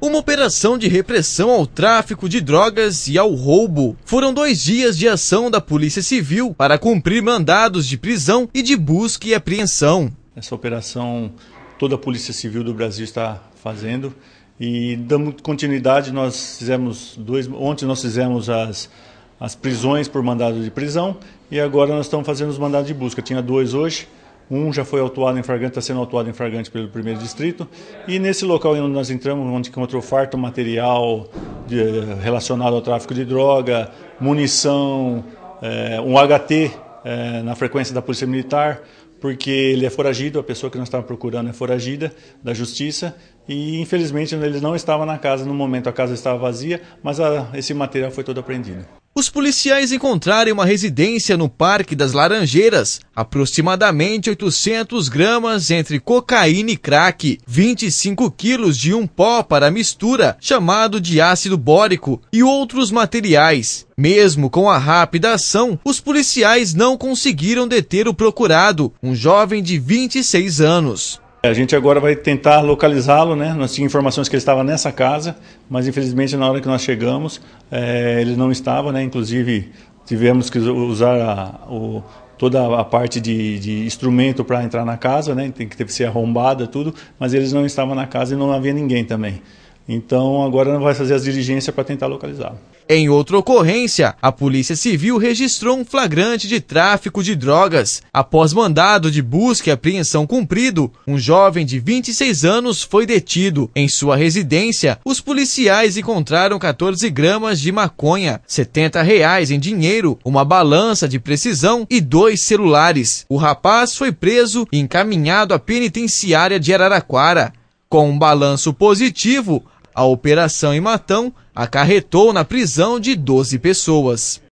Uma operação de repressão ao tráfico de drogas e ao roubo. Foram dois dias de ação da Polícia Civil para cumprir mandados de prisão e de busca e apreensão. Essa operação toda a Polícia Civil do Brasil está fazendo e damos continuidade nós fizemos dois ontem nós fizemos as as prisões por mandado de prisão e agora nós estamos fazendo os mandados de busca. Tinha dois hoje. Um já foi autuado em flagrante, está sendo autuado em flagrante pelo primeiro distrito. E nesse local onde nós entramos, onde encontrou farto material de, eh, relacionado ao tráfico de droga, munição, é, um HT é, eh, na frequência da Polícia Militar, porque ele é foragido, a pessoa que nós estávamos procurando é foragida da justiça. E infelizmente ele não estava na casa no momento, a casa estava vazia, mas a, ah, esse material foi todo apreendido os policiais encontraram uma residência no Parque das Laranjeiras, aproximadamente 800 gramas entre cocaína e crack, 25 quilos de um pó para mistura, chamado de ácido bórico, e outros materiais. Mesmo com a rápida ação, os policiais não conseguiram deter o procurado, um jovem de 26 anos. É, a gente agora vai tentar localizá-lo, né? Nós tínhamos informações que ele estava nessa casa, mas infelizmente na hora que nós chegamos é, ele não estava, né? Inclusive tivemos que usar a, o, toda a parte de, de instrumento para entrar na casa, né? Tem que ter que ser arrombada tudo, mas eles não estavam na casa e não havia ninguém também. Então agora vai fazer as diligências para tentar localizá-lo. Em outra ocorrência, a Polícia Civil registrou um flagrante de tráfico de drogas. Após mandado de busca e apreensão cumprido, um jovem de 26 anos foi detido. Em sua residência, os policiais encontraram 14 gramas de maconha, 70 reais em dinheiro, uma balança de precisão e dois celulares. O rapaz foi preso e encaminhado à penitenciária de Araraquara. Com um balanço positivo, a Operação Imatão acarretou na prisão de 12 pessoas.